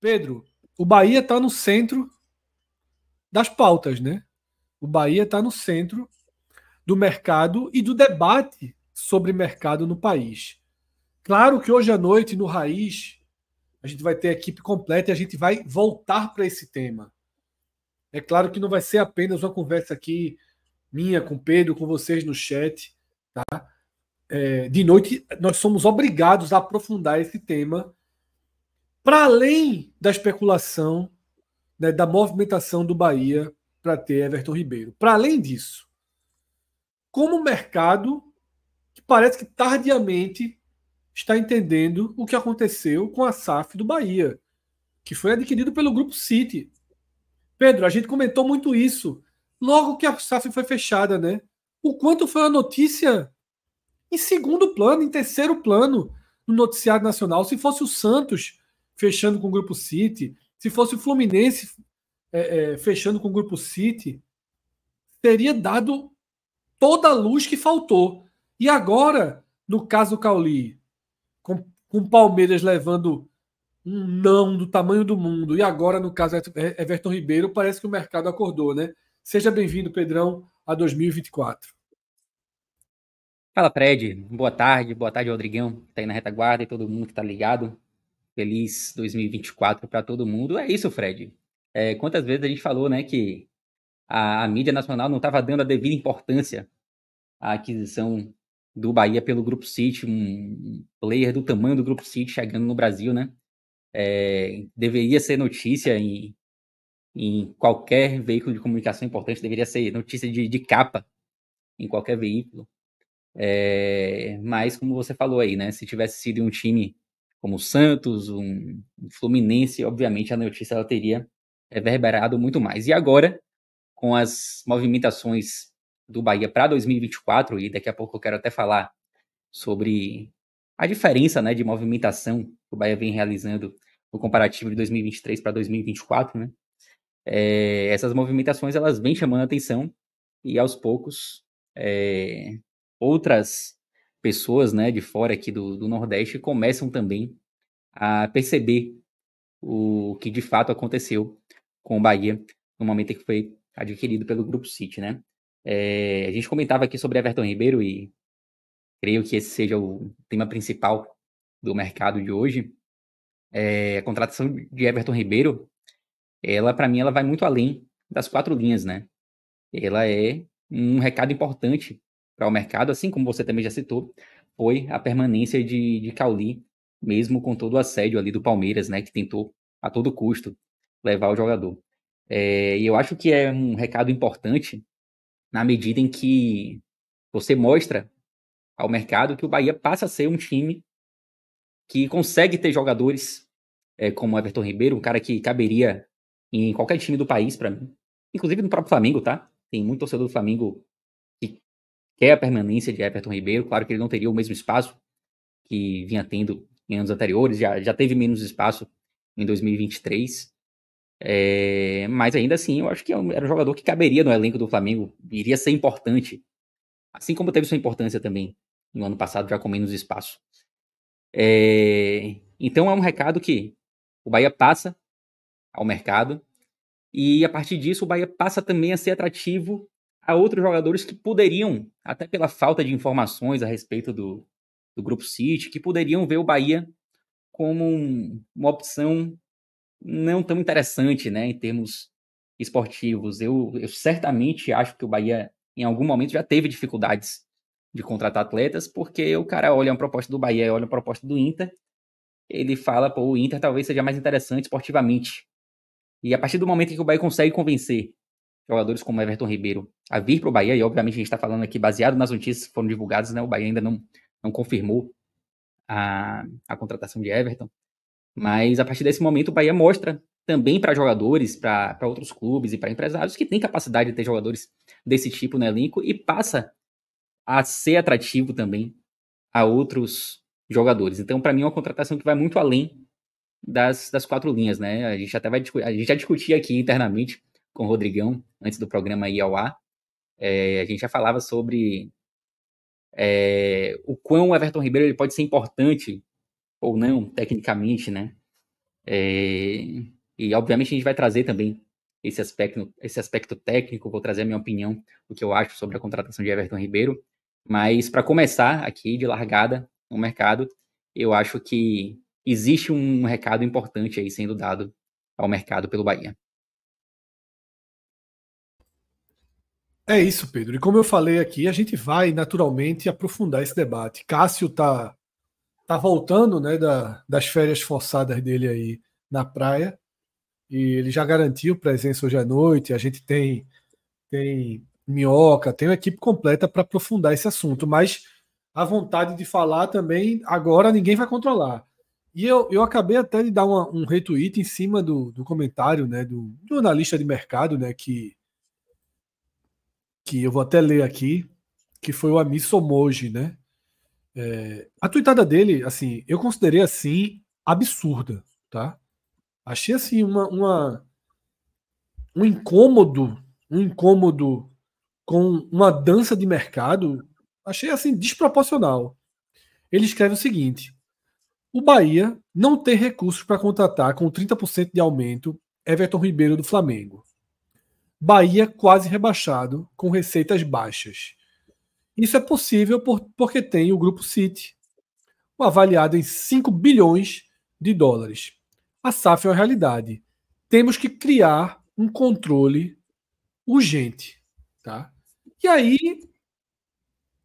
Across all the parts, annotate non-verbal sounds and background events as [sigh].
Pedro, o Bahia está no centro das pautas, né? O Bahia está no centro do mercado e do debate sobre mercado no país. Claro que hoje à noite, no Raiz, a gente vai ter a equipe completa e a gente vai voltar para esse tema. É claro que não vai ser apenas uma conversa aqui minha com Pedro, com vocês no chat, tá? É, de noite nós somos obrigados a aprofundar esse tema para além da especulação, né, da movimentação do Bahia para ter Everton Ribeiro. Para além disso, como o mercado, que parece que tardiamente está entendendo o que aconteceu com a SAF do Bahia, que foi adquirido pelo Grupo City. Pedro, a gente comentou muito isso logo que a SAF foi fechada, né? O quanto foi a notícia em segundo plano, em terceiro plano no noticiário nacional. Se fosse o Santos, fechando com o grupo City, se fosse o Fluminense é, é, fechando com o grupo City, teria dado toda a luz que faltou. E agora, no caso do Cauli, com, com o Palmeiras levando um não do tamanho do mundo, e agora, no caso Everton é, Ribeiro, parece que o mercado acordou, né? Seja bem-vindo, Pedrão, a 2024. Fala, Fred. Boa tarde, boa tarde, Rodrigão, que tá aí na retaguarda e todo mundo que tá ligado. Feliz 2024 para todo mundo. É isso, Fred. É, quantas vezes a gente falou né, que a, a mídia nacional não estava dando a devida importância à aquisição do Bahia pelo Grupo City, um player do tamanho do Grupo City chegando no Brasil, né? É, deveria ser notícia em, em qualquer veículo de comunicação importante, deveria ser notícia de, de capa em qualquer veículo. É, mas, como você falou aí, né? Se tivesse sido um time como o Santos, um, um Fluminense, obviamente a notícia ela teria reverberado muito mais. E agora, com as movimentações do Bahia para 2024, e daqui a pouco eu quero até falar sobre a diferença né, de movimentação que o Bahia vem realizando no comparativo de 2023 para 2024, né? É, essas movimentações elas vêm chamando atenção e aos poucos é, outras pessoas né, de fora aqui do, do Nordeste começam também a perceber o que de fato aconteceu com o Bahia no momento em que foi adquirido pelo Grupo City, né? É, a gente comentava aqui sobre Everton Ribeiro e creio que esse seja o tema principal do mercado de hoje. É, a contratação de Everton Ribeiro, ela para mim ela vai muito além das quatro linhas, né? Ela é um recado importante para o mercado, assim como você também já citou, foi a permanência de, de Cauli, mesmo com todo o assédio ali do Palmeiras, né, que tentou a todo custo levar o jogador. É, e eu acho que é um recado importante na medida em que você mostra ao mercado que o Bahia passa a ser um time que consegue ter jogadores é, como Everton Ribeiro, um cara que caberia em qualquer time do país para mim, inclusive no próprio Flamengo, tá? Tem muito torcedor do Flamengo quer é a permanência de Everton Ribeiro. Claro que ele não teria o mesmo espaço que vinha tendo em anos anteriores, já, já teve menos espaço em 2023. É, mas ainda assim, eu acho que é era um jogador que caberia no elenco do Flamengo, iria ser importante. Assim como teve sua importância também no ano passado, já com menos espaço. É, então é um recado que o Bahia passa ao mercado e a partir disso o Bahia passa também a ser atrativo a outros jogadores que poderiam, até pela falta de informações a respeito do, do Grupo City, que poderiam ver o Bahia como um, uma opção não tão interessante né, em termos esportivos. Eu, eu certamente acho que o Bahia, em algum momento, já teve dificuldades de contratar atletas, porque o cara olha uma proposta do Bahia, olha a proposta do Inter, ele fala, pô, o Inter talvez seja mais interessante esportivamente. E a partir do momento que o Bahia consegue convencer jogadores como Everton Ribeiro a vir para o Bahia, e obviamente a gente está falando aqui baseado nas notícias que foram divulgadas, né? O Bahia ainda não, não confirmou a, a contratação de Everton. Mas a partir desse momento o Bahia mostra também para jogadores, para outros clubes e para empresários que tem capacidade de ter jogadores desse tipo no elenco e passa a ser atrativo também a outros jogadores. Então, para mim, é uma contratação que vai muito além das, das quatro linhas, né? A gente até vai a gente já discutia aqui internamente com o Rodrigão antes do programa ir ao ar. É, a gente já falava sobre é, o quão o Everton Ribeiro ele pode ser importante ou não, tecnicamente, né? É, e obviamente a gente vai trazer também esse aspecto, esse aspecto técnico, vou trazer a minha opinião, o que eu acho sobre a contratação de Everton Ribeiro. Mas para começar aqui de largada no mercado, eu acho que existe um recado importante aí sendo dado ao mercado pelo Bahia. É isso, Pedro. E como eu falei aqui, a gente vai naturalmente aprofundar esse debate. Cássio tá, tá voltando né, da, das férias forçadas dele aí na praia. E ele já garantiu presença hoje à noite. A gente tem, tem minhoca, tem uma equipe completa para aprofundar esse assunto. Mas a vontade de falar também, agora ninguém vai controlar. E eu, eu acabei até de dar uma, um retweet em cima do, do comentário né, do, do analista de mercado né, que que eu vou até ler aqui, que foi o amigo Somoji, né? É, a tuitada dele, assim, eu considerei assim absurda, tá? Achei assim uma, uma um incômodo, um incômodo com uma dança de mercado, achei assim desproporcional. Ele escreve o seguinte: o Bahia não tem recursos para contratar com 30% de aumento Everton Ribeiro do Flamengo. Bahia quase rebaixado, com receitas baixas. Isso é possível por, porque tem o Grupo City, avaliado em 5 bilhões de dólares. A SAF é uma realidade. Temos que criar um controle urgente. Tá? E aí,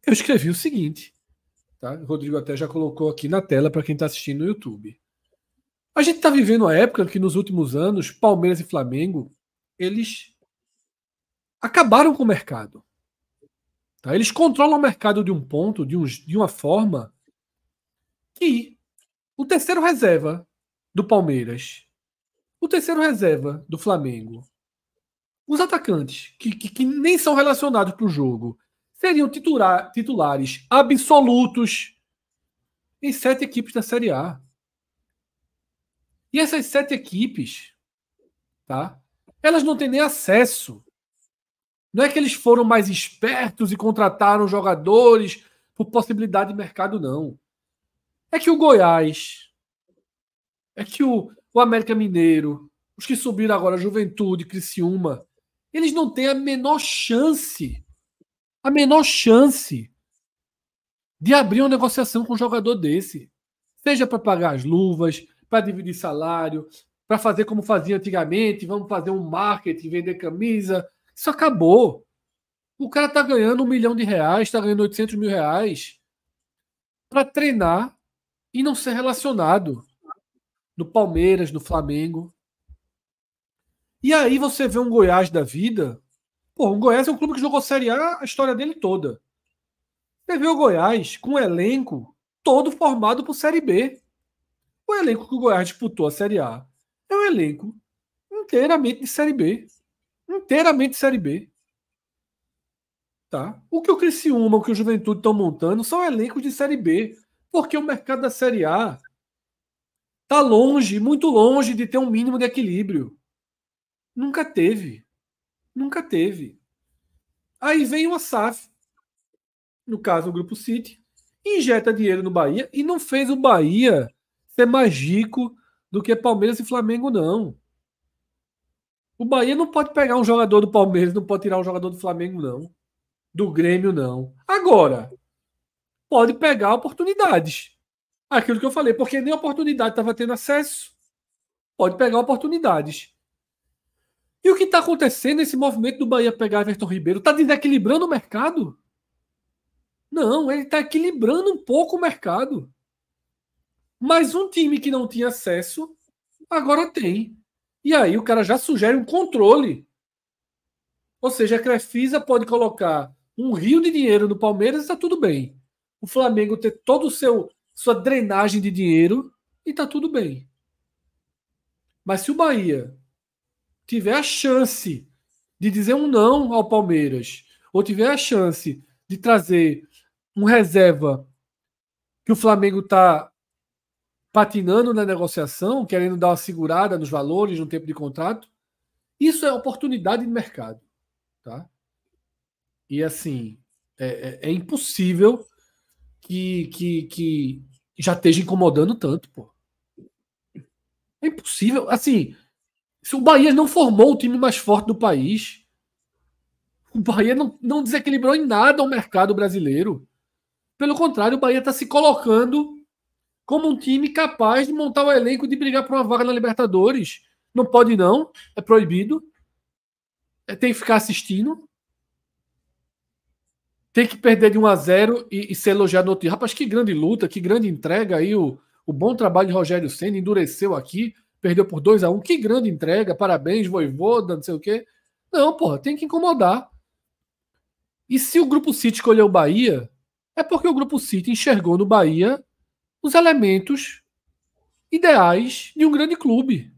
eu escrevi o seguinte. Tá? O Rodrigo até já colocou aqui na tela para quem está assistindo no YouTube. A gente está vivendo uma época que nos últimos anos, Palmeiras e Flamengo, eles acabaram com o mercado. Tá? Eles controlam o mercado de um ponto, de, um, de uma forma, que o terceiro reserva do Palmeiras, o terceiro reserva do Flamengo, os atacantes, que, que, que nem são relacionados para o jogo, seriam titular, titulares absolutos em sete equipes da Série A. E essas sete equipes, tá? Elas não têm nem acesso não é que eles foram mais espertos e contrataram jogadores por possibilidade de mercado, não. É que o Goiás, é que o, o América Mineiro, os que subiram agora, Juventude, Criciúma, eles não têm a menor chance, a menor chance de abrir uma negociação com um jogador desse. Seja para pagar as luvas, para dividir salário, para fazer como fazia antigamente, vamos fazer um marketing, vender camisa, isso acabou. O cara tá ganhando um milhão de reais, tá ganhando 800 mil reais para treinar e não ser relacionado no Palmeiras, no Flamengo. E aí você vê um Goiás da vida. Pô, o um Goiás é um clube que jogou Série A a história dele toda. Você vê o Goiás com um elenco todo formado por Série B. O elenco que o Goiás disputou a Série A é um elenco inteiramente de Série B inteiramente Série B. Tá? O que o Criciúma, o que o Juventude estão montando são elencos de Série B, porque o mercado da Série A tá longe, muito longe de ter um mínimo de equilíbrio. Nunca teve. Nunca teve. Aí vem o SAF, no caso o Grupo City, injeta dinheiro no Bahia e não fez o Bahia ser mais rico do que Palmeiras e Flamengo, não. O Bahia não pode pegar um jogador do Palmeiras, não pode tirar um jogador do Flamengo, não. Do Grêmio, não. Agora, pode pegar oportunidades. Aquilo que eu falei, porque nem oportunidade estava tendo acesso. Pode pegar oportunidades. E o que está acontecendo nesse movimento do Bahia pegar Everton Ribeiro? Está desequilibrando o mercado? Não, ele está equilibrando um pouco o mercado. Mas um time que não tinha acesso, agora tem. E aí o cara já sugere um controle. Ou seja, a Crefisa pode colocar um rio de dinheiro no Palmeiras e está tudo bem. O Flamengo ter todo o seu sua drenagem de dinheiro e está tudo bem. Mas se o Bahia tiver a chance de dizer um não ao Palmeiras, ou tiver a chance de trazer um reserva que o Flamengo está patinando na negociação, querendo dar uma segurada nos valores no tempo de contrato. Isso é oportunidade de mercado. Tá? E assim, é, é, é impossível que, que, que já esteja incomodando tanto. Pô. É impossível. Assim, se o Bahia não formou o time mais forte do país, o Bahia não, não desequilibrou em nada o mercado brasileiro. Pelo contrário, o Bahia está se colocando como um time capaz de montar o um elenco de brigar por uma vaga na Libertadores. Não pode, não. É proibido. É, tem que ficar assistindo. Tem que perder de 1 a 0 e, e ser elogiado no time. Rapaz, que grande luta, que grande entrega aí. O, o bom trabalho de Rogério Senna endureceu aqui. Perdeu por 2 a 1 Que grande entrega. Parabéns, voivoda, não sei o quê. Não, porra, tem que incomodar. E se o Grupo City escolheu o Bahia, é porque o Grupo City enxergou no Bahia os elementos ideais de um grande clube.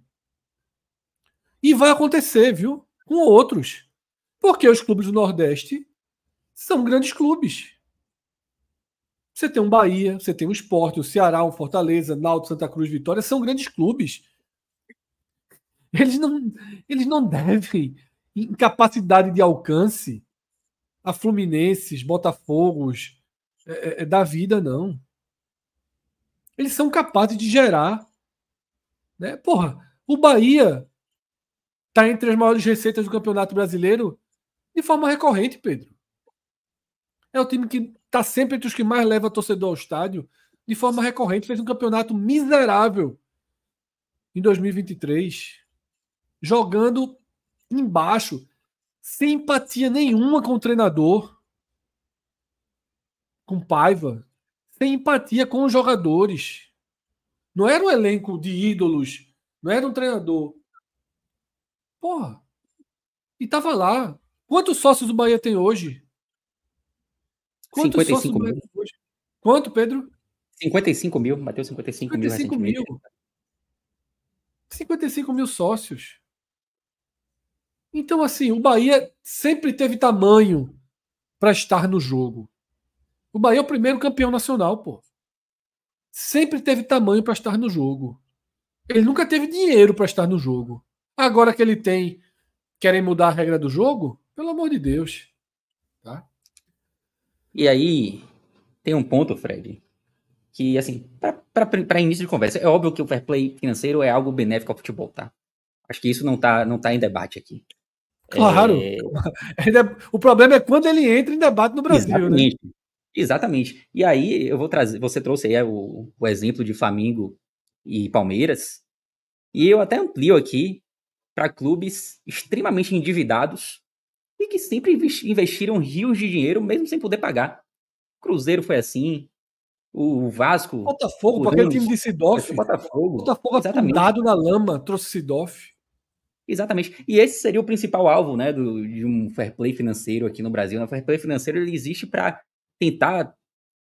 E vai acontecer, viu? Com outros. Porque os clubes do Nordeste são grandes clubes. Você tem um Bahia, você tem um Esporte, o um Ceará, um Fortaleza, Náutico, Santa Cruz, Vitória, são grandes clubes. Eles não, eles não devem, incapacidade de alcance, a Fluminenses, Botafogos é, é, é, da vida, não eles são capazes de gerar. Né? Porra, o Bahia está entre as maiores receitas do Campeonato Brasileiro de forma recorrente, Pedro. É o time que está sempre entre os que mais leva torcedor ao estádio de forma recorrente. Fez um campeonato miserável em 2023, jogando embaixo, sem empatia nenhuma com o treinador, com Paiva, tem empatia com os jogadores. Não era um elenco de ídolos, não era um treinador. Porra. E tava lá. Quantos sócios o Bahia tem hoje? Quantos 55 mil. Hoje? Quanto, Pedro? 55 mil, bateu 55, 55 mil. mil. 55 mil sócios. Então, assim, o Bahia sempre teve tamanho para estar no jogo. O Bahia é o primeiro campeão nacional, pô. Sempre teve tamanho para estar no jogo. Ele nunca teve dinheiro para estar no jogo. Agora que ele tem, querem mudar a regra do jogo? Pelo amor de Deus. Tá? E aí, tem um ponto, Fred, que, assim, para início de conversa, é óbvio que o fair play financeiro é algo benéfico ao futebol, tá? Acho que isso não tá, não tá em debate aqui. Claro. É... [laughs] O problema é quando ele entra em debate no Brasil, né? Exatamente. né? Exatamente. E aí eu vou trazer, você trouxe aí é, o, o exemplo de Flamengo e Palmeiras, e eu até amplio aqui para clubes extremamente endividados e que sempre investiram rios de dinheiro mesmo sem poder pagar. Cruzeiro foi assim, o Vasco. Botafogo, para aquele time de Sidoff. Botafogo. Botafogo é afundado na lama, trouxe Sidoff. Exatamente. E esse seria o principal alvo né, do, de um fair play financeiro aqui no Brasil. Né? O fair play financeiro ele existe para tentar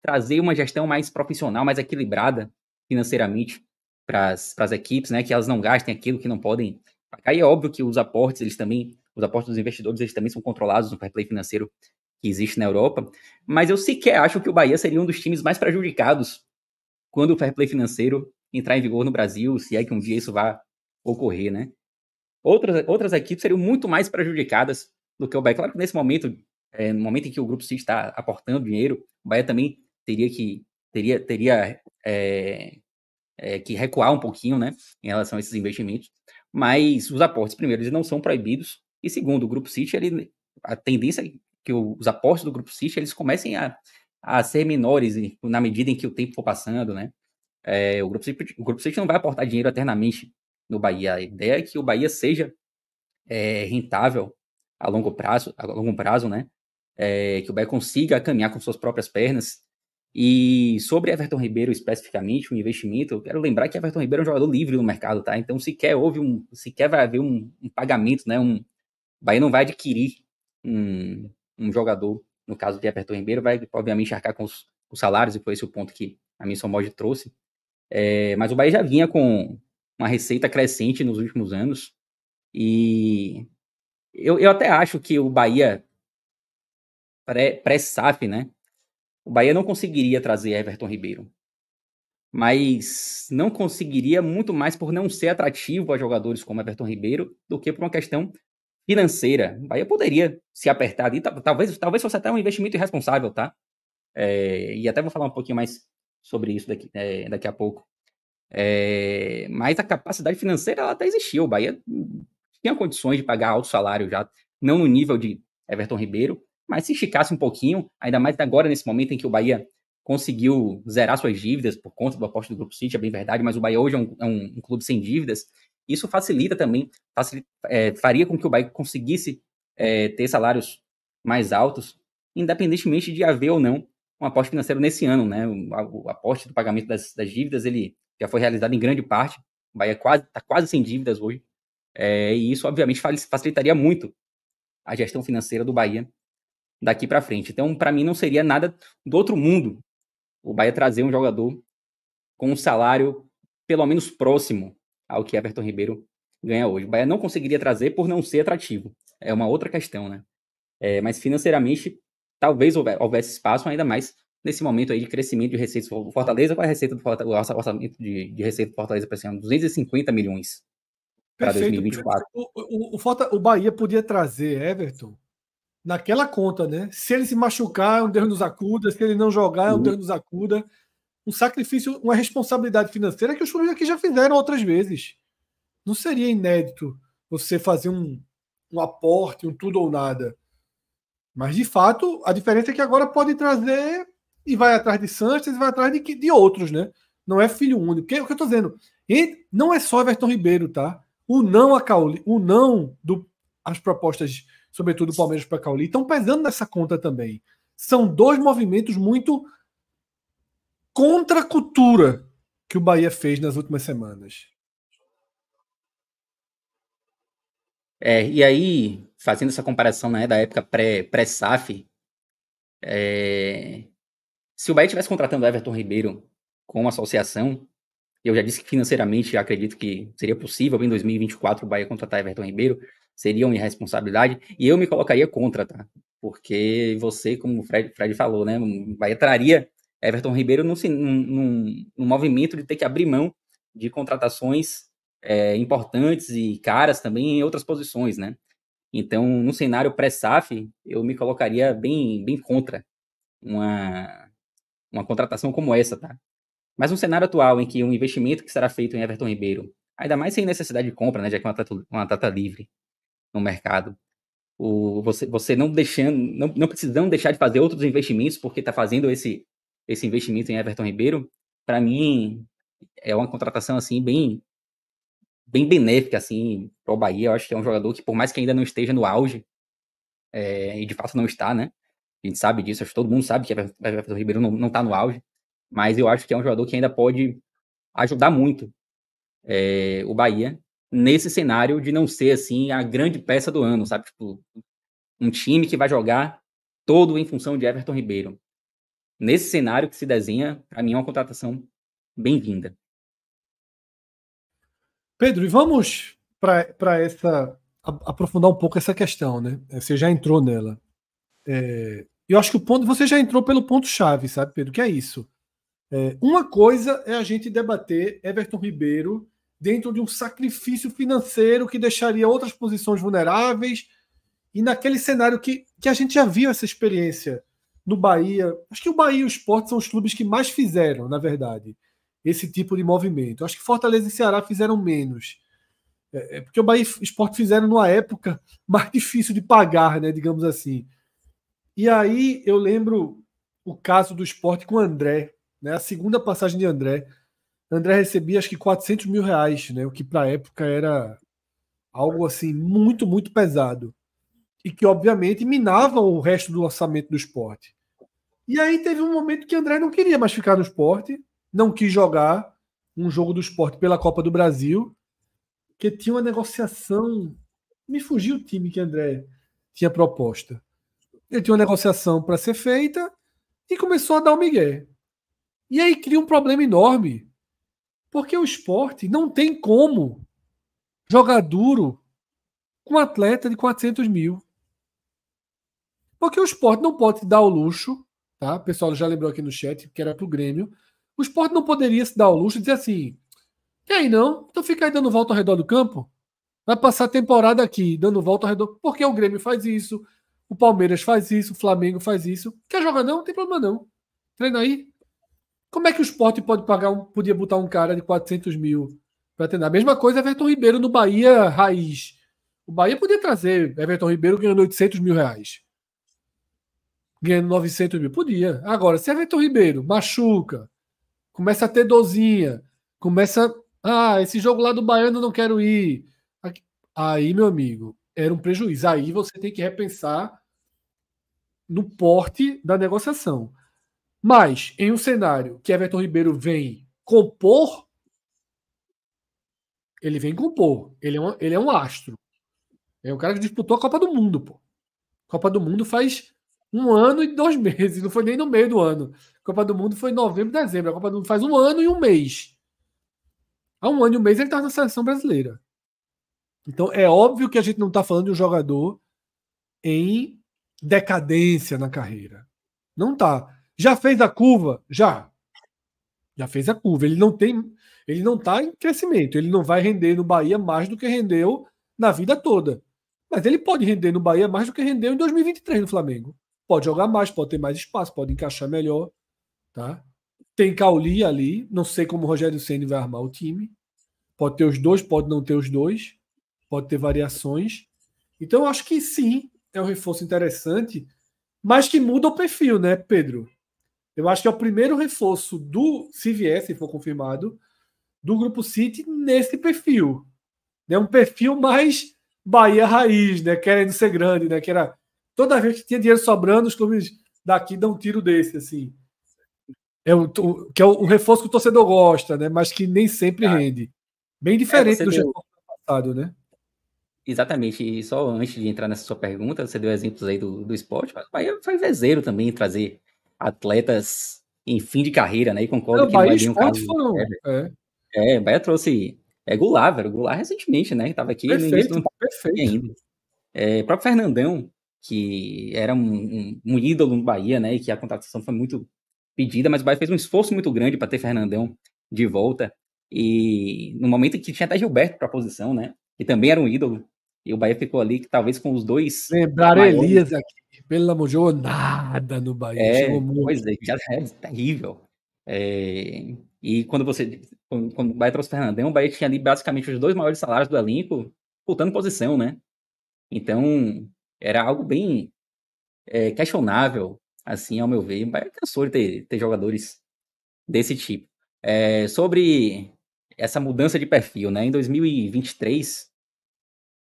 trazer uma gestão mais profissional, mais equilibrada financeiramente para as equipes, né? Que elas não gastem aquilo que não podem Aí E é óbvio que os aportes, eles também, os aportes dos investidores, eles também são controlados no fair play financeiro que existe na Europa. Mas eu sequer acho que o Bahia seria um dos times mais prejudicados quando o fair play financeiro entrar em vigor no Brasil, se é que um dia isso vá ocorrer, né? Outras, outras equipes seriam muito mais prejudicadas do que o Bahia. Claro que nesse momento é, no momento em que o grupo se está aportando dinheiro, o Bahia também teria que teria teria é, é, que recuar um pouquinho, né, em relação a esses investimentos. Mas os aportes, primeiro, eles não são proibidos e segundo, o grupo City ele a tendência é que os aportes do grupo City eles comecem a, a ser menores na medida em que o tempo for passando, né? É, o grupo City, o grupo City não vai aportar dinheiro eternamente no Bahia. A ideia é que o Bahia seja é, rentável a longo prazo, a longo prazo, né? é, que o Bahia consiga caminhar com suas próprias pernas. E sobre Everton Ribeiro especificamente, o um investimento, eu quero lembrar que Everton Ribeiro é um jogador livre no mercado, tá? Então sequer houve um, sequer vai haver um, um pagamento, né? Um o Bahia não vai adquirir um, um jogador, no caso de Everton Ribeiro, vai obviamente arcar com os, os salários, e foi esse o ponto que a Missão Mod trouxe. É, mas o Bahia já vinha com uma receita crescente nos últimos anos. E eu, eu até acho que o Bahia pré-SAF, né? O Bahia não conseguiria trazer Everton Ribeiro. Mas não conseguiria muito mais por não ser atrativo a jogadores como Everton Ribeiro do que por uma questão financeira. O Bahia poderia se apertar ali, talvez, talvez fosse até um investimento irresponsável, tá? É, e até vou falar um pouquinho mais sobre isso daqui, é, daqui a pouco. É, mas a capacidade financeira ela até existiu. O Bahia tinha condições de pagar alto salário já, não no nível de Everton Ribeiro, mas se esticasse um pouquinho, ainda mais agora nesse momento em que o Bahia conseguiu zerar suas dívidas por conta do aporte do Grupo City, é bem verdade, mas o Bahia hoje é um, é um clube sem dívidas, isso facilita também, facilita, é, faria com que o Bahia conseguisse é, ter salários mais altos, independentemente de haver ou não um aporte financeiro nesse ano, né? O, o aporte do pagamento das, das, dívidas, ele já foi realizado em grande parte, o Bahia está quase sem dívidas hoje, é, e isso obviamente facilitaria muito a gestão financeira do Bahia daqui para frente. Então, para mim, não seria nada do outro mundo o Bahia trazer um jogador com um salário pelo menos próximo ao que Everton Ribeiro ganha hoje. O Bahia não conseguiria trazer por não ser atrativo. É uma outra questão, né? É, mas financeiramente, talvez houvesse espaço, ainda mais nesse momento aí de crescimento de receitas do Fortaleza, é a receita do Fortaleza, o orçamento de, de receita do Fortaleza para esse ano, 250 milhões para 2024. O, o, o, o Bahia podia trazer Everton naquela conta, né? Se ele se machucar, é um Deus nos acuda, se ele não jogar, é um uhum. Deus nos acuda. Um sacrifício, uma responsabilidade financeira que os clubes aqui já fizeram outras vezes. Não seria inédito você fazer um, um aporte, um tudo ou nada. Mas, de fato, a diferença é que agora pode trazer e vai atrás de Sanches e vai atrás de, de outros, né? Não é filho único. Porque o que eu estou dizendo. E não é só Everton Ribeiro, tá? O não, a Cauli, o não do, as propostas sobretudo o Palmeiras para Cauli, estão pesando nessa conta também. São dois movimentos muito contra a cultura que o Bahia fez nas últimas semanas. É, e aí, fazendo essa comparação né, da época pré-SAF, pré é... se o Bahia tivesse contratando Everton Ribeiro com a associação, eu já disse que financeiramente acredito que seria possível em 2024 o Bahia contratar Everton Ribeiro, seria uma irresponsabilidade, e eu me colocaria contra, tá? Porque você, como o Fred, Fred falou, né? O Bahia traria Everton Ribeiro num, num, num movimento de ter que abrir mão de contratações é, importantes e caras também em outras posições, né? Então, no cenário pré-SAF, eu me colocaria bem, bem contra uma, uma contratação como essa, tá? Mas no cenário atual, em que um investimento que será feito em Everton Ribeiro, ainda mais sem necessidade de compra, né, já que é uma data, uma data livre no mercado, o, você, você não deixando, não, não precisando deixar de fazer outros investimentos porque está fazendo esse, esse investimento em Everton Ribeiro, para mim é uma contratação assim bem bem benéfica assim para o Bahia. Eu acho que é um jogador que por mais que ainda não esteja no auge é, e de fato não está, né? A gente sabe disso, acho que todo mundo sabe que Everton Ribeiro não está no auge mas eu acho que é um jogador que ainda pode ajudar muito é, o Bahia nesse cenário de não ser assim a grande peça do ano, sabe? Tipo, um time que vai jogar todo em função de Everton Ribeiro. Nesse cenário que se desenha, para mim é uma contratação bem-vinda. Pedro, e vamos para essa aprofundar um pouco essa questão, né? Você já entrou nela. É, eu acho que o ponto você já entrou pelo ponto chave, sabe, Pedro? Que é isso. É, uma coisa é a gente debater Everton Ribeiro dentro de um sacrifício financeiro que deixaria outras posições vulneráveis e naquele cenário que, que a gente já viu essa experiência no Bahia. Acho que o Bahia e o Sport são os clubes que mais fizeram, na verdade, esse tipo de movimento. Acho que Fortaleza e Ceará fizeram menos. É, é porque o Bahia e o Sport fizeram numa época [laughs] mais difícil de pagar, né, digamos assim. E aí eu lembro o caso do esporte com o André, né? A segunda passagem de André. André recebia acho que 400 mil reais, né? O que para a época era algo assim muito, muito pesado. E que, obviamente, minava o resto do orçamento do esporte. E aí teve um momento que André não queria mais ficar no esporte, não quis jogar um jogo do esporte pela Copa do Brasil, que tinha uma negociação. Me fugiu o time que André tinha proposta. Ele tinha uma negociação para ser feita e começou a dar o Miguel migué. E aí cria um problema enorme. Porque o esporte não tem como jogar duro com um atleta de 400 mil. Porque o esporte não pode dar o luxo, tá? O pessoal já lembrou aqui no chat que era pro Grêmio. O esporte não poderia se dar o luxo de dizer assim: e aí não? Então fica aí dando volta ao redor do campo. Vai passar a temporada aqui dando volta ao redor. Porque o Grêmio faz isso, o Palmeiras faz isso, o Flamengo faz isso. Quer jogar não? Não tem problema não. Treina aí. Como é que o esporte pode pagar um, podia botar um cara de 400 mil para treinar? A mesma coisa Everton Ribeiro no Bahia Raiz. O Bahia podia trazer Everton Ribeiro ganhando 800 mil reais. Ganhando 900 mil. Podia. Agora, se Everton Ribeiro machuca, começa a ter dozinha, começa. Ah, esse jogo lá do Baiano não quero ir. Aí, meu amigo, era um prejuízo. Aí você tem que repensar no porte da negociação. Mas, em um cenário que Everton Ribeiro vem compor, ele vem compor. Ele é um, ele é um astro. É o cara que disputou a Copa do Mundo, pô. Copa do Mundo faz um ano e dois meses, não foi nem no meio do ano. A Copa do Mundo foi em novembro, dezembro. A Copa do Mundo faz um ano e um mês. Há um ano e um mês ele está na seleção brasileira. Então é óbvio que a gente não está falando de um jogador em decadência na carreira. Não está. Já fez a curva? Já. Já fez a curva. Ele não tem. Ele não está em crescimento. Ele não vai render no Bahia mais do que rendeu na vida toda. Mas ele pode render no Bahia mais do que rendeu em 2023 no Flamengo. Pode jogar mais, pode ter mais espaço, pode encaixar melhor. Tá? Tem Cauli ali. Não sei como o Rogério Senna vai armar o time. Pode ter os dois, pode não ter os dois. Pode ter variações. Então, eu acho que sim, é um reforço interessante, mas que muda o perfil, né, Pedro? Eu acho que é o primeiro reforço do, CVS, se for confirmado, do Grupo City nesse perfil. Né? Um perfil mais Bahia raiz, né? querendo ser grande, né? que era toda vez que tinha dinheiro sobrando, os clubes daqui dão um tiro desse, assim. É um, que é um reforço que o torcedor gosta, né? mas que nem sempre ah, rende. Bem é, diferente é, do deu... passado, né? Exatamente, e só antes de entrar nessa sua pergunta, você deu exemplos aí do, do esporte, mas o Bahia foi vezeiro também em trazer atletas em fim de carreira, né? E concordo é, que Bahia não é nenhum caso. é. é, Bahia trouxe é Goulart, velho. Goulart recentemente, né? Estava aqui perfeito, no início do perfeito. ainda. É, o próprio Fernandão, que era um, um, um, ídolo no Bahia, né? E que a contratação foi muito pedida, mas o Bahia fez um esforço muito grande para ter Fernandão de volta. E no momento que tinha até Gilberto para a posição, né? Que também era um ídolo. E o Bahia ficou ali, que talvez com os dois. Lembraram Elias aqui pelo amor de Deus, nada no Bahia. É, muito. Pois é, cara, é terrível. É, e quando você. Quando, o Bahia trouxe o Fernandão, o Bahia tinha ali basicamente os dois maiores salários do elenco, voltando posição, né? Então, era algo bem é, questionável, assim, ao meu ver. O Bahia cansou de ter, ter jogadores desse tipo. É, sobre essa mudança de perfil, né? Em 2023,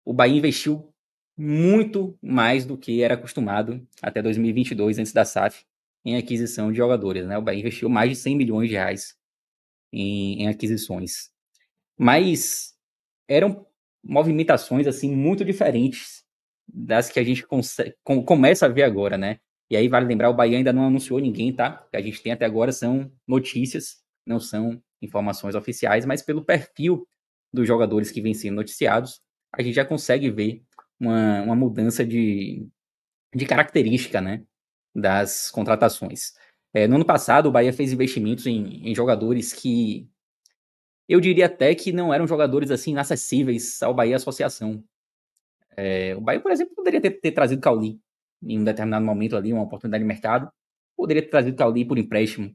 o Bahia investiu muito mais do que era acostumado até 2022, antes da SAF, em aquisição de jogadores. Né? O Bahia investiu mais de 100 milhões de reais em, em aquisições. Mas eram movimentações assim muito diferentes das que a gente com, começa a ver agora, né? E aí vale lembrar, o Bahia ainda não anunciou ninguém, tá? O que a gente tem até agora são notícias, não são informações oficiais, mas pelo perfil dos jogadores que vêm sendo noticiados, a gente já consegue ver uma, uma mudança de, de característica né, das contratações. É, no ano passado, o Bahia fez investimentos em, em jogadores que eu diria até que não eram jogadores assim inacessíveis ao Bahia Associação. É, o Bahia, por exemplo, poderia ter, ter trazido Cauli em um determinado momento ali, uma oportunidade de mercado. Poderia ter trazido Cauli por empréstimo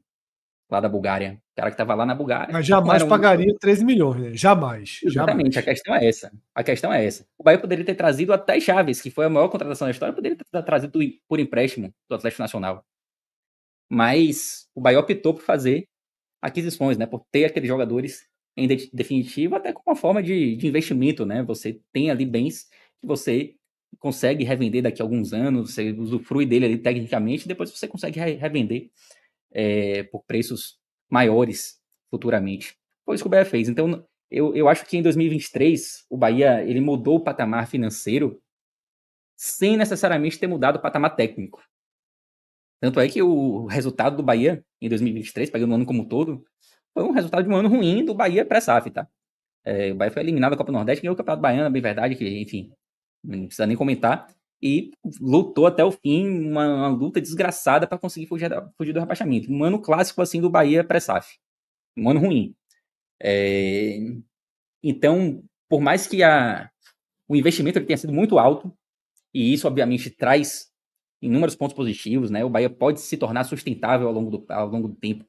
lá da Bulgária. O cara que estava lá na Bulgária. Mas jamais um... pagaria 13 milhões, né? Jamais. Exatamente, jamais. a questão é essa. A questão é essa. O Bahia poderia ter trazido até Chaves, que foi a maior contratação da história, poderia ter trazido por empréstimo do Atlético Nacional. Mas o Bahia optou por fazer aquisições, né? Por ter aqueles jogadores em definitivo, até como uma forma de, de investimento, né? Você tem ali bens que você consegue revender daqui a alguns anos, você usufrui dele ali tecnicamente, depois você consegue revender é, por preços maiores futuramente. Foi isso que o Bahia fez. Então, eu, eu acho que em 2023, o Bahia ele mudou o patamar financeiro sem necessariamente ter mudado o patamar técnico. Tanto é que o resultado do Bahia em 2023, pegando o ano como um todo, foi um resultado de um ano ruim do Bahia para a SAF, tá? É, o Bahia foi eliminado da Copa do Nordeste, ganhou o Campeonato Baiano, é bem verdade, que, enfim, não precisa nem comentar e lutou até o fim, uma, uma luta desgraçada para conseguir fugir, fugir, do rebaixamento. Um ano clássico assim do Bahia para SAF. Um ano ruim. É... Então, por mais que a... o investimento tenha sido muito alto, e isso obviamente traz inúmeros pontos positivos, né? O Bahia pode se tornar sustentável ao longo do, ao longo do tempo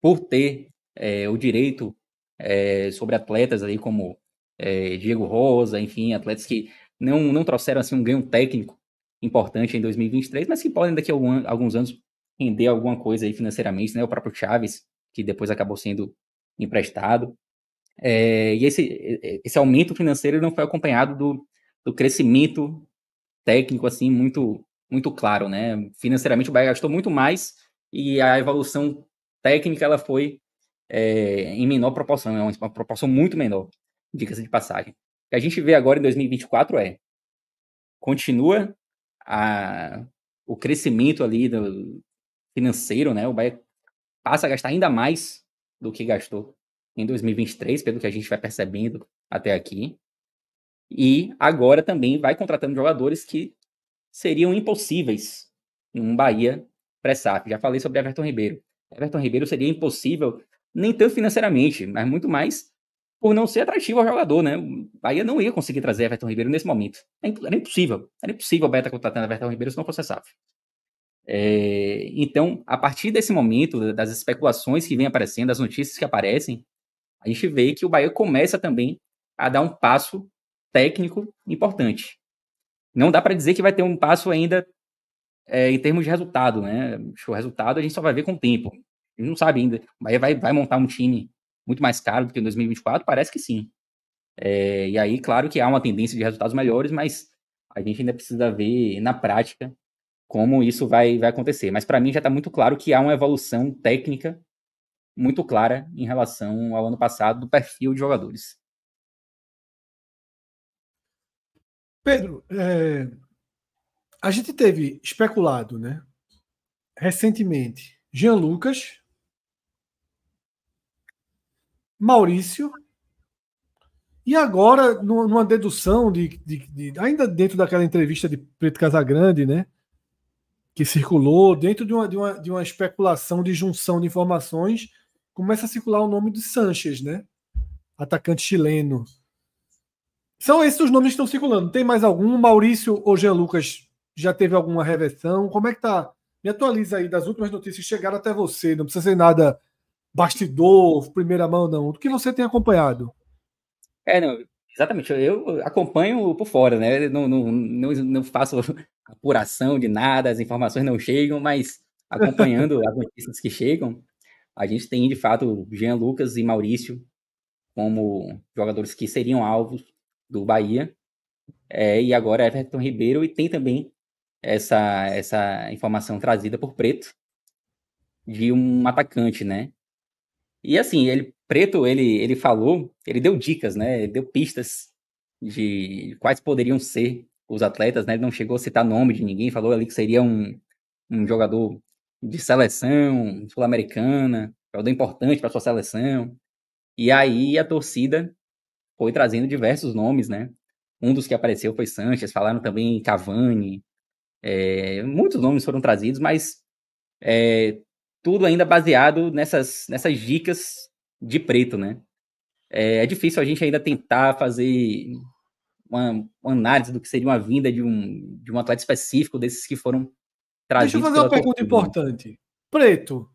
por ter é, o direito é, sobre atletas aí como é, Diego Rosa, enfim, atletas que não, não trouxeram assim, um ganho técnico importante em 2023, mas que podem daqui a algum, alguns anos render alguma coisa aí financeiramente, né? O próprio Chaves, que depois acabou sendo emprestado. É, e esse, esse aumento financeiro não foi acompanhado do, do crescimento técnico, assim, muito, muito claro, né? Financeiramente o Bahia gastou muito mais e a evolução técnica ela foi é, em menor proporção, é uma, uma proporção muito menor, diga-se de passagem que a gente vê agora em 2024 é continua a, o crescimento ali do financeiro, né? O Bahia passa a gastar ainda mais do que gastou em 2023, pelo que a gente vai percebendo até aqui. E agora também vai contratando jogadores que seriam impossíveis num Bahia pré-SAF. Já falei sobre Everton Ribeiro. Everton Ribeiro seria impossível, nem tanto financeiramente, mas muito mais por não ser atrativo ao jogador, né? O Bahia não ia conseguir trazer Everton Ribeiro nesse momento. É era impossível. Era impossível o Beta contratando Everton Ribeiro se não fosse SAF. É, então, a partir desse momento, das especulações que vêm aparecendo, das notícias que aparecem, a gente vê que o Bahia começa também a dar um passo técnico importante. Não dá para dizer que vai ter um passo ainda é, em termos de resultado, né? O resultado a gente só vai ver com o tempo. A gente não sabe ainda. O Bahia vai, vai montar um time muito mais caro do que em 2024? Parece que sim. É, e aí, claro que há uma tendência de resultados melhores, mas a gente ainda precisa ver na prática como isso vai, vai acontecer. Mas para mim já está muito claro que há uma evolução técnica muito clara em relação ao ano passado do perfil de jogadores. Pedro, é, a gente teve especulado, né? Recentemente, Jean Lucas Maurício. E agora, numa dedução de, de, de, ainda dentro daquela entrevista de Preto Casagrande, né? Que circulou, dentro de uma, de, uma, de uma especulação de junção de informações, começa a circular o nome de Sanches, né? Atacante chileno. São esses os nomes que estão circulando. Tem mais algum? Maurício ou Jean Lucas já teve alguma reversão? Como é que tá? Me atualiza aí das últimas notícias que chegaram até você. Não precisa ser nada bastidor, primeira mão, não. o que você tem acompanhado? É, não, exatamente. Eu acompanho por fora, né? Não, não, não, não faço [laughs] apuração de nada, as informações não chegam, mas acompanhando as notícias que chegam, a gente tem de fato Jean Lucas e Maurício como jogadores que seriam alvos do Bahia. É, e agora Everton Ribeiro, e tem também essa, essa informação trazida por Preto de um atacante, né? E assim, ele preto, ele, ele falou, ele deu dicas, né? Ele deu pistas de quais poderiam ser os atletas, né? Ele não chegou a citar nome de ninguém, falou ali que seria um, um jogador de seleção sul-americana, jogador importante para sua seleção. E aí a torcida foi trazendo diversos nomes, né? Um dos que apareceu foi Sanches, falaram também Cavani. É, muitos nomes foram trazidos, mas é, tudo ainda baseado nessas, nessas dicas de preto, né? É, é difícil a gente ainda tentar fazer uma, uma, análise do que seria uma vinda de um, de um atleta específico desses que foram trazidos. Deixa eu fazer uma pergunta importante. Preto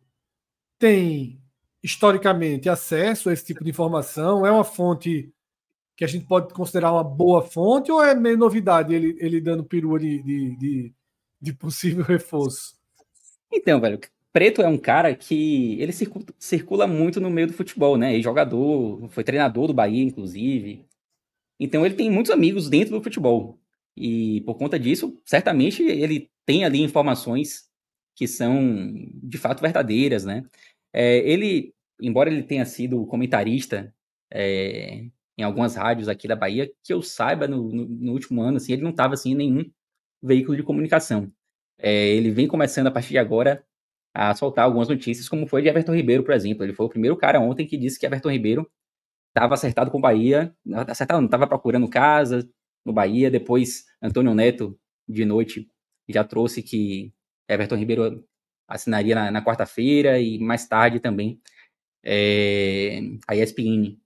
tem historicamente acesso a esse tipo de informação? É uma fonte que a gente pode considerar uma boa fonte ou é meio novidade ele, ele dando perua de, de, de, de possível [laughs] reforço? Então, velho, Preto é um cara que ele circula muito no meio do futebol, né? E jogador, foi treinador do Bahia, inclusive. Então ele tem muitos amigos dentro do futebol. E por conta disso, certamente ele tem ali informações que são de fato verdadeiras, né? É, ele, embora ele tenha sido comentarista é, em algumas rádios aqui da Bahia, que eu saiba no, no, no último ano, assim, ele não estava assim, em nenhum veículo de comunicação. É, ele vem começando a partir de agora a soltar algumas notícias, como foi de Everton Ribeiro, por exemplo. Ele foi o primeiro cara ontem que disse que Everton Ribeiro estava acertado com o Bahia, acertado, não estava procurando casa no Bahia. Depois, Antônio Neto, de noite, já trouxe que Everton Ribeiro assinaria na, na quarta-feira e mais tarde também é, a ESPN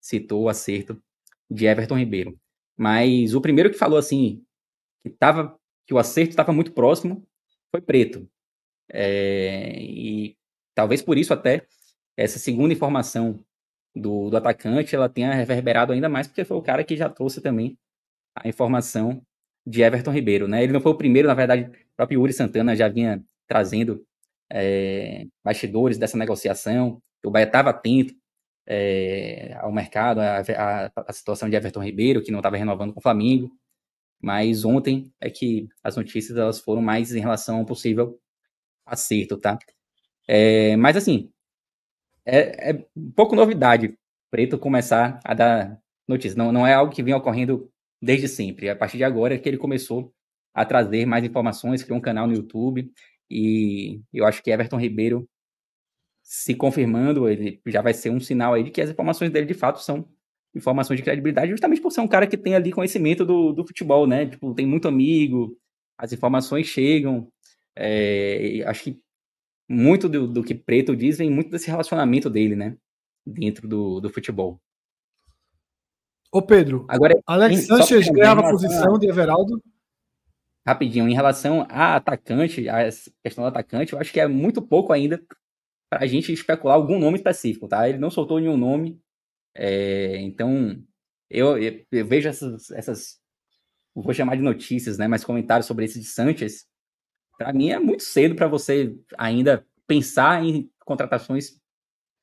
citou o acerto de Everton Ribeiro. Mas o primeiro que falou assim que, tava, que o acerto estava muito próximo foi Preto. É, e talvez por isso até essa segunda informação do, do atacante ela tenha reverberado ainda mais, porque foi o cara que já trouxe também a informação de Everton Ribeiro, né? Ele não foi o primeiro, na verdade, o próprio Yuri Santana já vinha trazendo é, bastidores dessa negociação. O Bahia estava atento é, ao mercado, à situação de Everton Ribeiro, que não estava renovando com o Flamengo. Mas ontem é que as notícias elas foram mais em relação ao possível acerto, tá? É, mas assim, é, é pouco novidade Preto começar a dar notícias. Não, não é algo que vem ocorrendo desde sempre. A partir de agora é que ele começou a trazer mais informações, criou um canal no YouTube e eu acho que Everton Ribeiro se confirmando, ele já vai ser um sinal aí de que as informações dele de fato são informações de credibilidade, justamente por ser um cara que tem ali conhecimento do, do futebol, né? Tipo, tem muito amigo, as informações chegam, é, acho que muito do, do, que Preto diz vem muito desse relacionamento dele, né? Dentro do, do futebol. Ô Pedro, Agora, Alex em, Sanchez ganhava a posição de Everaldo? Rapidinho, em relação a atacante, a questão do atacante, eu acho que é muito pouco ainda para a gente especular algum nome específico, tá? Ele não soltou nenhum nome, é, então eu, eu, vejo essas, essas, vou chamar de notícias, né? Mas comentários sobre esse de Sanchez, para mim é muito cedo para você ainda pensar em contratações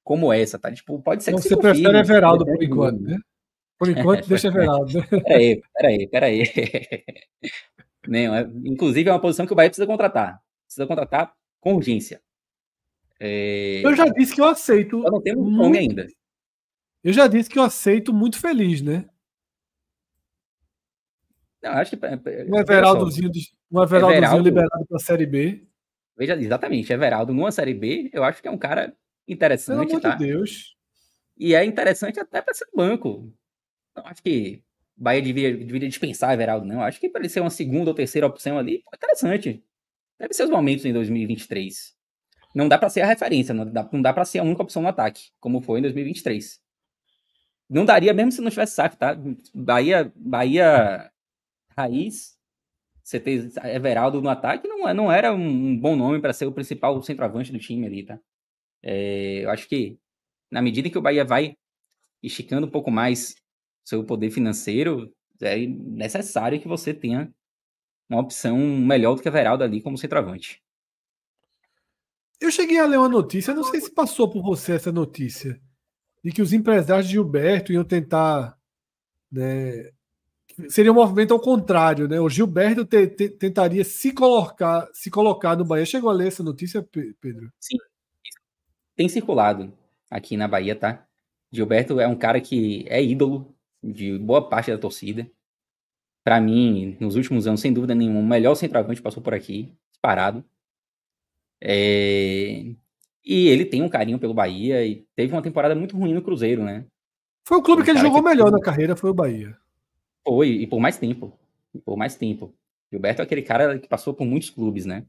como essa, tá? Tipo, pode ser então, que você confie, prefere Everaldo né? por enquanto, né? Por [laughs] é, enquanto, deixa é. Everaldo. peraí, peraí, peraí. [laughs] Não, é, inclusive é uma posição que o Bahia precisa contratar. Precisa contratar com urgência. É... Eu já disse que eu aceito. Eu não temos muito... nome ainda. Eu já disse que eu aceito muito feliz, né? Não, acho que. É, um Everaldozinho dos. Um Everaldo, liberado para a Série B. Veja, exatamente, Everaldo numa Série B, eu acho que é um cara interessante, Pelo tá? amor de tá? Deus. E é interessante até para ser banco. Não acho que Bahia deveria, deveria dispensar Everaldo, não. Acho que para ele ser uma segunda ou terceira opção ali, é interessante. Deve ser os momentos em 2023. Não dá para ser a referência, não dá, não dá para ser a única opção no ataque, como foi em 2023. Não daria mesmo se não tivesse saco, tá? Bahia, Bahia raiz você ter Everaldo no ataque não, é, não era um bom nome para ser o principal centroavante do time ali, tá? É, eu acho que na medida que o Bahia vai esticando um pouco mais seu poder financeiro, é necessário que você tenha uma opção melhor do que a ali como centroavante. Eu cheguei a ler uma notícia, não sei se passou por você essa notícia, de que os empresários de Gilberto iam tentar né, seria um movimento ao contrário, né? O Gilberto te, te, tentaria se colocar, se colocar no Bahia. Chegou a ler essa notícia, Pedro? Sim. Tem circulado aqui na Bahia, tá? Gilberto é um cara que é ídolo de boa parte da torcida. Para mim, nos últimos anos, sem dúvida nenhuma, o melhor centroavante passou por aqui, disparado. É... E ele tem um carinho pelo Bahia e teve uma temporada muito ruim no Cruzeiro, né? Foi o clube um que ele jogou que... melhor na carreira, foi o Bahia. Foi, e por mais tempo. E por mais tempo. Gilberto é aquele cara que passou por muitos clubes, né?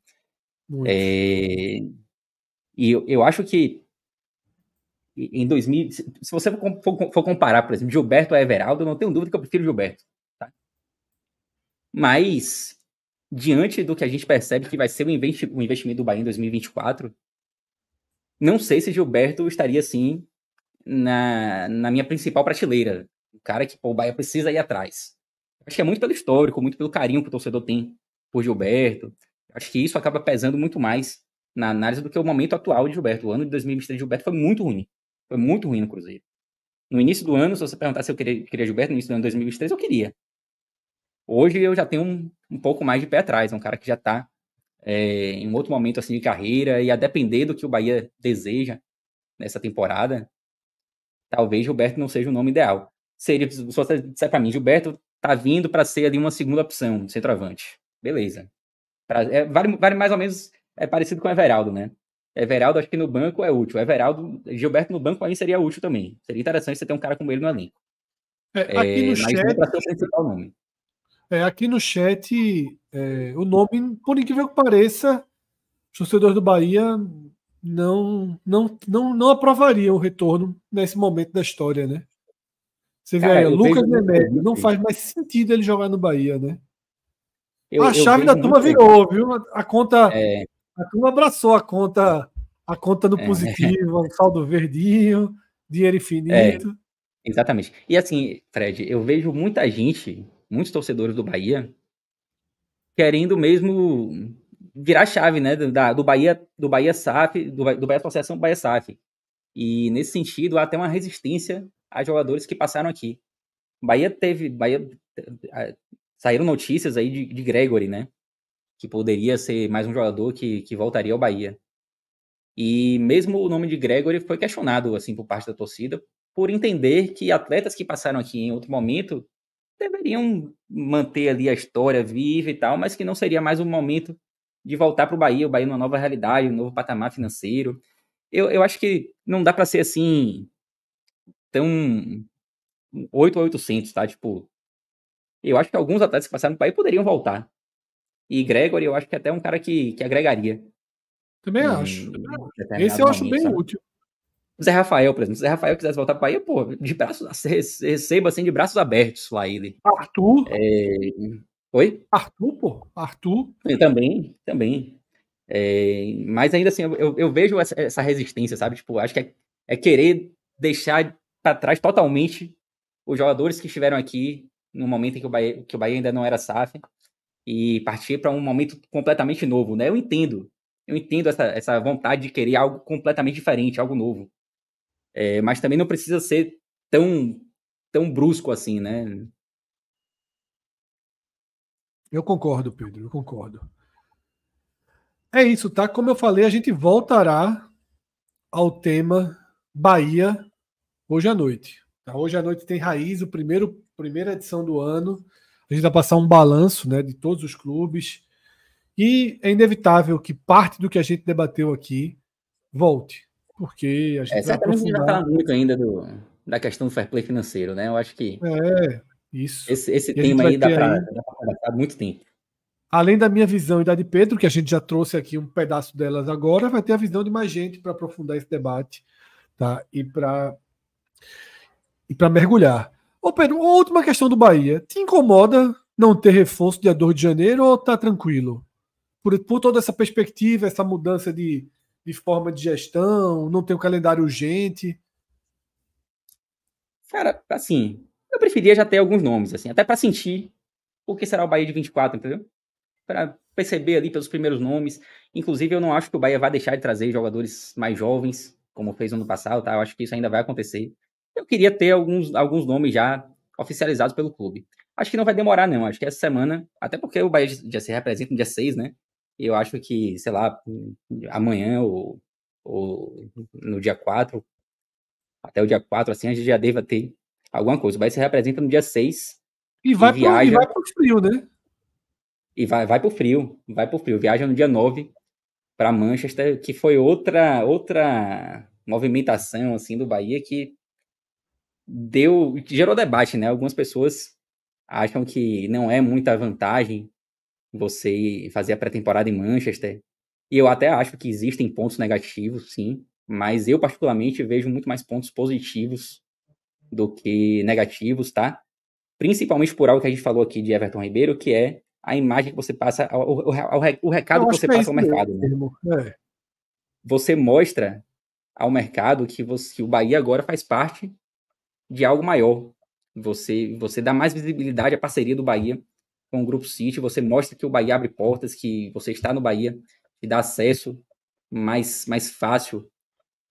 Muito. É... E eu, eu acho que em 2000, se você for, for, comparar, por exemplo, Gilberto a Everaldo, eu não tenho dúvida que eu prefiro Gilberto. Tá? Mas, diante do que a gente percebe que vai ser o, investi o investimento do Bahia em 2024, não sei se Gilberto estaria, assim, na, na minha principal prateleira um cara que pô, o Bahia precisa ir atrás. Acho que é muito pelo histórico, muito pelo carinho que o torcedor tem por Gilberto. Acho que isso acaba pesando muito mais na análise do que o momento atual de Gilberto. O ano de 2023 de Gilberto foi muito ruim. Foi muito ruim no Cruzeiro. No início do ano, se você perguntar se eu queria, queria Gilberto no início do ano de 2023, eu queria. Hoje eu já tenho um, um pouco mais de pé atrás. É um cara que já está é, em um outro momento assim de carreira e a depender do que o Bahia deseja nessa temporada, talvez Gilberto não seja o nome ideal seria, se você disser para mim, Gilberto tá vindo para ser ali uma segunda opção, centroavante. Beleza. Pra, é, vale, vale mais ou menos, é parecido com o Everaldo, né? Everaldo, acho que no banco é útil. Everaldo, Gilberto no banco para mim seria útil também. Seria interessante você ter um cara como ele no elenco. É, aqui, é, no chat, é, aqui no chat. É, o nome, por incrível que pareça, os torcedores do Bahia não, não, não, não aprovariam o retorno nesse momento da história, né? Você vê aí, Lucas vejo... Nemédio, não assim. faz mais sentido ele jogar no Bahia, né? Eu, a chave da turma virou, viu? A conta. É... A turma abraçou a conta, a conta no é. positivo, um saldo verdinho, dinheiro infinito. É, exatamente. E assim, Fred, eu vejo muita gente, muitos torcedores do Bahia, querendo mesmo virar chave, né? Da, do Bahia, do Bahia SAF, do, do Bahia Associação Bahia SAF. E nesse sentido, há até uma resistência a jogadores que passaram aqui. Bahia teve. Bahia eh, eh, saíram notícias aí de, de Gregory, né? Que poderia ser mais um jogador que, que voltaria ao Bahia. E mesmo o nome de Gregory foi questionado assim por parte da torcida por entender que atletas que passaram aqui em outro momento deveriam manter ali a história viva e tal, mas que não seria mais um momento de voltar para o Bahia, o Bahia numa é nova realidade, um novo patamar financeiro. Eu, eu acho que não dá para ser assim um 8 ou 800, tá? Tipo, eu acho que alguns atletas que passaram no aí poderiam voltar. E Gregory, eu acho que é até um cara que, que agregaria. Também acho. Esse eu acho bem sabe? útil. Zé Rafael, por exemplo. Se Zé Rafael quisesse voltar para aí pô, de braços, receba assim de braços abertos lá ele. Arthur? É... Oi? Arthur, pô. Arthur. também, também. É... Mas ainda assim, eu, eu vejo essa, essa, resistência, sabe? Tipo, acho que é, é, querer deixar para trás totalmente os jogadores que estiveram aqui no momento em que o Bahia, que o Bahia ainda não era SAF e partir para um momento completamente novo, né? Eu entendo, eu entendo essa, essa vontade de querer algo completamente diferente, algo novo. É, mas também não precisa ser tão, tão brusco assim, né? Eu concordo, Pedro, eu concordo. É isso, tá? Como eu falei, a gente voltará ao tema Bahia hoje à noite. Tá? Hoje à noite tem raiz, o primeiro primeira edição do ano. A gente vai passar um balanço né, de todos os clubes. E é inevitável que parte do que a gente debateu aqui volte. Porque a gente. É, vai certamente a gente vai falar muito ainda do, da questão do fair play financeiro, né? Eu acho que. É, isso. Esse, esse tema aí dá para conversar muito tempo. Além da minha visão e da de Pedro, que a gente já trouxe aqui um pedaço delas agora, vai ter a visão de mais gente para aprofundar esse debate tá? e para e para mergulhar. Ô Pedro, última questão do Bahia. Te incomoda não ter reforço dia 2 de janeiro ou tá tranquilo? Por, por toda essa perspectiva, essa mudança de, de forma de gestão, não tem um calendário urgente. Cara, assim, eu preferia já ter alguns nomes, assim, até para sentir o que será o Bahia de 24, entendeu? Para perceber ali pelos primeiros nomes. Inclusive, eu não acho que o Bahia vai deixar de trazer jogadores mais jovens, como fez ano passado, tá? Eu acho que isso ainda vai acontecer. Eu queria ter alguns, alguns nomes já oficializados pelo clube. Acho que não vai demorar, não. Acho que essa semana, até porque o Bahia já se representa no dia 6, né? Eu acho que, sei lá, amanhã ou, ou no dia 4, até o dia 4, assim, a gente já deva ter alguma coisa. O Bahia se representa no dia 6. E vai, e pro, e vai pro frio, né? E vai, vai pro frio, vai pro frio. Viaja no dia 9 para Manchester, que foi outra outra movimentação assim do Bahia que deu gerou debate, né? Algumas pessoas acham que não é muita vantagem você fazer a pré-temporada em Manchester. E eu até acho que existem pontos negativos, sim, mas eu particularmente vejo muito mais pontos positivos do que negativos, tá? Principalmente por algo que a gente falou aqui de Everton Ribeiro, que é a imagem que você passa, o, o, o recado que você que é passa ao mercado. né? é. Você mostra ao mercado que, você, que o Bahia agora faz parte de algo maior. Você, você dá mais visibilidade à parceria do Bahia com o Grupo City, você mostra que o Bahia abre portas, que você está no Bahia e dá acesso mais, mais fácil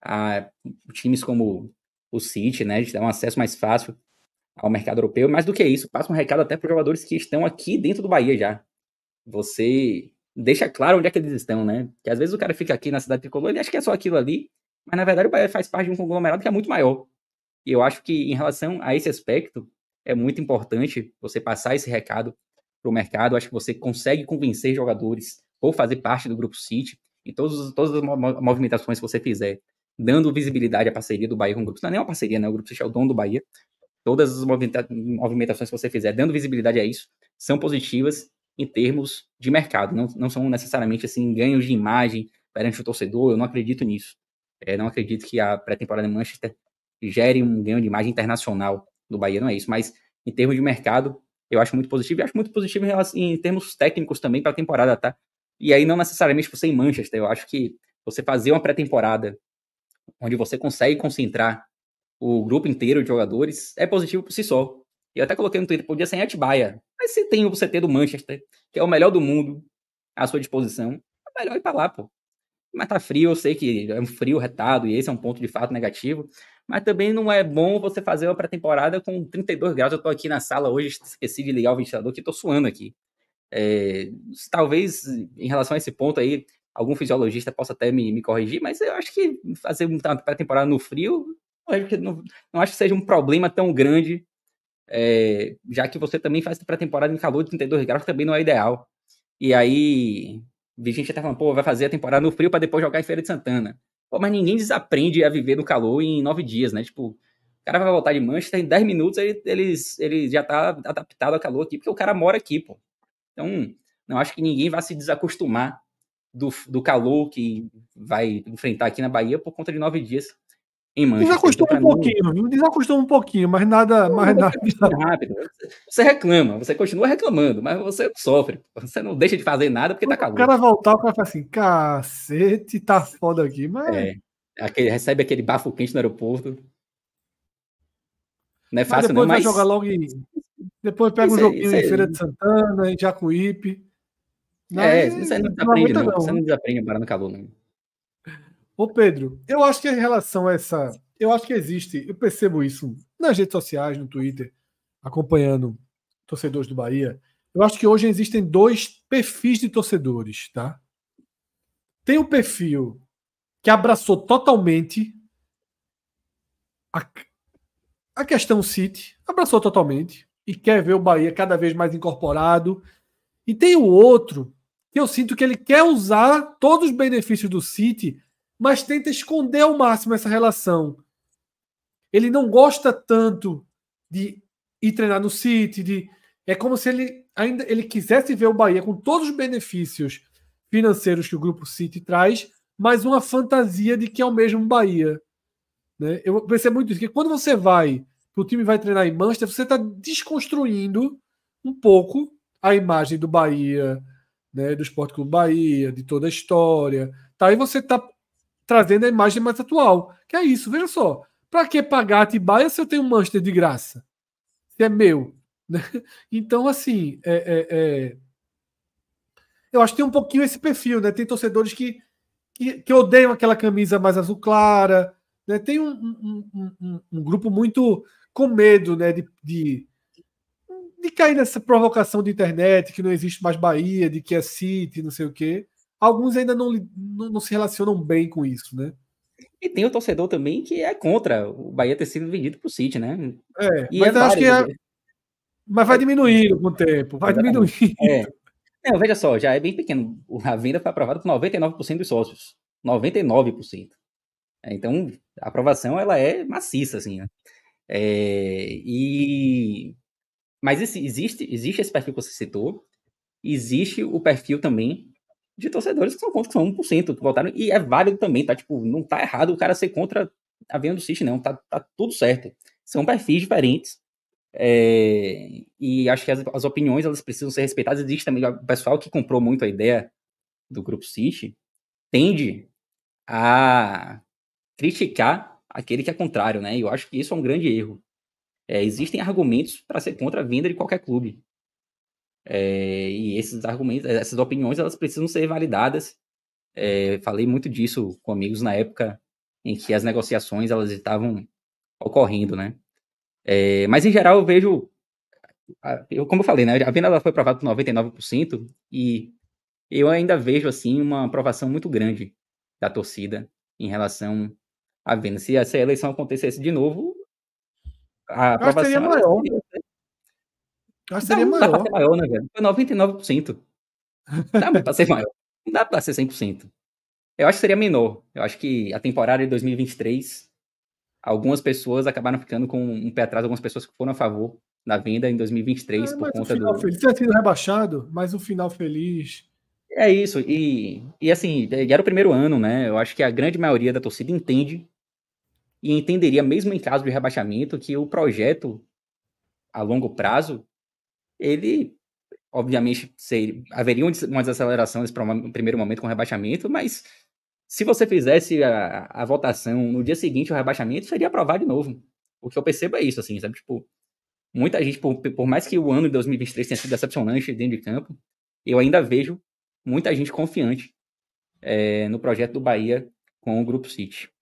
a times como o City, né? De dar um acesso mais fácil ao mercado europeu. Mais do que isso, passa um recado até para os jogadores que estão aqui dentro do Bahia já. Você deixa claro onde é que eles estão, né? Que às vezes o cara fica aqui na cidade tricolor, e acha que é só aquilo ali, mas na verdade o Bahia faz parte de um conglomerado que é muito maior. E eu acho que em relação a esse aspecto, é muito importante você passar esse recado para o mercado. Eu acho que você consegue convencer jogadores ou fazer parte do grupo City em todos, todas as movimentações que você fizer, dando visibilidade à parceria do Bahia com o grupo. Não é nem uma parceria, né? O grupo City é o dono do Bahia. Todas as movimentações que você fizer, dando visibilidade a isso, são positivas em termos de mercado. Não, não são necessariamente assim ganhos de imagem perante o torcedor. Eu não acredito nisso. É, não acredito que a pré-temporada Manchester gere um ganho de imagem internacional do Bahia, não é isso, mas em termos de mercado, eu acho muito positivo, e acho muito positivo em, relação, em termos técnicos também para a temporada, tá? E aí não necessariamente você em Manchester, eu acho que você fazer uma pré-temporada onde você consegue concentrar o grupo inteiro de jogadores é positivo por si só. Eu até coloquei no Twitter, podia ser em Atibaia, mas se tem o CT do Manchester, que é o melhor do mundo à sua disposição, é melhor ir para lá, pô. Mas tá frio, eu sei que é um frio retado, e esse é um ponto de fato negativo, mas também não é bom você fazer uma pré-temporada com 32 graus. Eu estou aqui na sala hoje, esqueci de ligar o ventilador, que estou suando aqui. É, talvez, em relação a esse ponto aí, algum fisiologista possa até me, me corrigir, mas eu acho que fazer uma pré-temporada no frio, não, não, acho que seja um problema tão grande, é, já que você também faz pré-temporada em calor de 32 graus, que também não é ideal. E aí, a gente está falando, pô, vai fazer a temporada no frio para depois jogar em Feira de Santana. Pô, mas ninguém desaprende a viver no calor em nove dias, né? Tipo, o cara vai voltar de Manchester em dez minutos, ele, ele, ele já tá adaptado ao calor aqui, porque o cara mora aqui, pô. Então, não acho que ninguém vai se desacostumar do, do calor que vai enfrentar aqui na Bahia por conta de nove dias em Manchester. Desacostuma é um pouquinho, viu? Desacostuma um pouquinho, mas nada. Não, mas nada. É rápido. Você reclama, você continua reclamando, mas você sofre. Você não deixa de fazer nada porque tá Quando tá calor. O cara voltar, o cara fala assim: cacete, tá foda aqui, mas. É. Aquele, recebe aquele bafo quente no aeroporto. Não é fácil, mas depois não, mas... jogar logo em... Depois pega isso um é, joguinho é, em Feira de Santana, em Jacuípe. Não, é, você não desaprende, não. não. Você não né? desaprende a parar no calor, não. Ô Pedro, eu acho que em relação a essa. Eu acho que existe, eu percebo isso nas redes sociais, no Twitter, acompanhando torcedores do Bahia. Eu acho que hoje existem dois perfis de torcedores, tá? Tem o perfil que abraçou totalmente a, a questão City, abraçou totalmente e quer ver o Bahia cada vez mais incorporado. E tem o outro que eu sinto que ele quer usar todos os benefícios do City mas tenta esconder ao máximo essa relação. Ele não gosta tanto de ir treinar no City, de é como se ele ainda ele quisesse ver o Bahia com todos os benefícios financeiros que o grupo City traz, mas uma fantasia de que é o mesmo Bahia. Né? Eu pensei muito isso, que quando você vai, o time vai treinar em Manchester, você está desconstruindo um pouco a imagem do Bahia, né, do Esporte Clube Bahia, de toda a história. Tá? E você está trazendo a imagem mais atual. Que é isso, veja só. Para que pagar Tibaia se eu tenho um Manchester de graça? Se é meu. [laughs] Né? Então, assim, é, é, é... eu acho que tem um pouquinho esse perfil, né? Tem torcedores que, que, que odeiam aquela camisa mais azul clara. Né? Tem um, um, um, um, grupo muito com medo né? de, de, de cair nessa provocação de internet que não existe mais Bahia, de que é City, não sei o quê alguns ainda não, não, não se relacionam bem com isso, né? E tem o torcedor também que é contra o Bahia ter sido vendido para o City, né? É, e é mas é acho que é... Né? Mas vai é. diminuindo com o tempo, vai é diminuindo. É. Não, veja só, já é bem pequeno. A venda foi aprovada por 99% dos sócios. 99%. Então, a aprovação, ela é maciça, assim, né? É, e... Mas esse, existe, existe esse perfil que você citou. Existe o perfil também de torcedores que são contra, que são 1%, votaram, e é válido também, tá? Tipo, não tá errado o cara ser contra a venda do City, não, tá, tá tudo certo. São perfis diferentes, é, e acho que as, as, opiniões elas precisam ser respeitadas. Existe também o pessoal que comprou muito a ideia do grupo City tende a criticar aquele que é contrário, né? E eu acho que isso é um grande erro. É, existem argumentos para ser contra a venda de qualquer clube. É, e esses argumentos, é, essas opiniões, elas precisam ser validadas. É, falei muito disso com amigos na época em que as negociações elas estavam ocorrendo, né? É, mas em geral eu vejo, eu, como eu falei, né, a venda ela foi aprovada por 99% e eu ainda vejo assim uma aprovação muito grande da torcida em relação à venda. Se essa eleição acontecesse de novo, a aprovação seria maior. Seria, que seria não, maior. dá pra ser maior, né, velho? Foi 99%. Não dá pra ser maior. Não dá pra ser 100%. Eu acho que seria menor. Eu acho que a temporada de 2023, algumas pessoas acabaram ficando com um pé atrás, algumas pessoas que foram a favor da venda em 2023 é, ah, por conta do. Feliz. Tinha sido rebaixado, mas um final feliz. É isso. E, e assim, era o primeiro ano, né? Eu acho que a grande maioria da torcida entende e entenderia, mesmo em caso de rebaixamento, que o projeto a longo prazo ele obviamente seria, haveria uma desaceleração nesse primeiro momento com o rebaixamento, mas se você fizesse a, a, votação no dia seguinte, o rebaixamento seria aprovado de novo. O que eu percebo é isso, assim, sabe? Tipo, muita gente, por, por mais que o ano de 2023 tenha sido decepcionante dentro de campo, eu ainda vejo muita gente confiante é, no projeto do Bahia com o Grupo City.